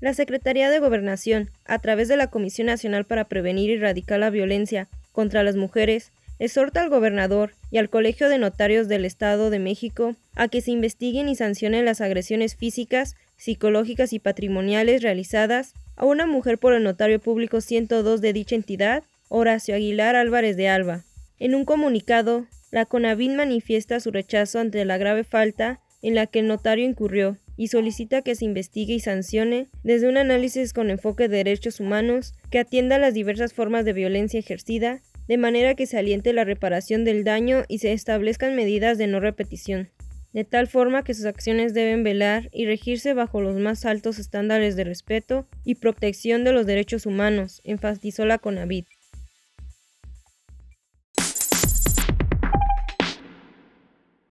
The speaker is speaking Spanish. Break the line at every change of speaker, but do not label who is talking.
La Secretaría de Gobernación, a través de la Comisión Nacional para Prevenir y Erradicar la Violencia contra las Mujeres, exhorta al gobernador y al Colegio de Notarios del Estado de México a que se investiguen y sancionen las agresiones físicas, psicológicas y patrimoniales realizadas a una mujer por el notario público 102 de dicha entidad, Horacio Aguilar Álvarez de Alba. En un comunicado, la CONAVID manifiesta su rechazo ante la grave falta en la que el notario incurrió y solicita que se investigue y sancione desde un análisis con enfoque de derechos humanos que atienda las diversas formas de violencia ejercida, de manera que se aliente la reparación del daño y se establezcan medidas de no repetición, de tal forma que sus acciones deben velar y regirse bajo los más altos estándares de respeto y protección de los derechos humanos, enfatizó la Conavit.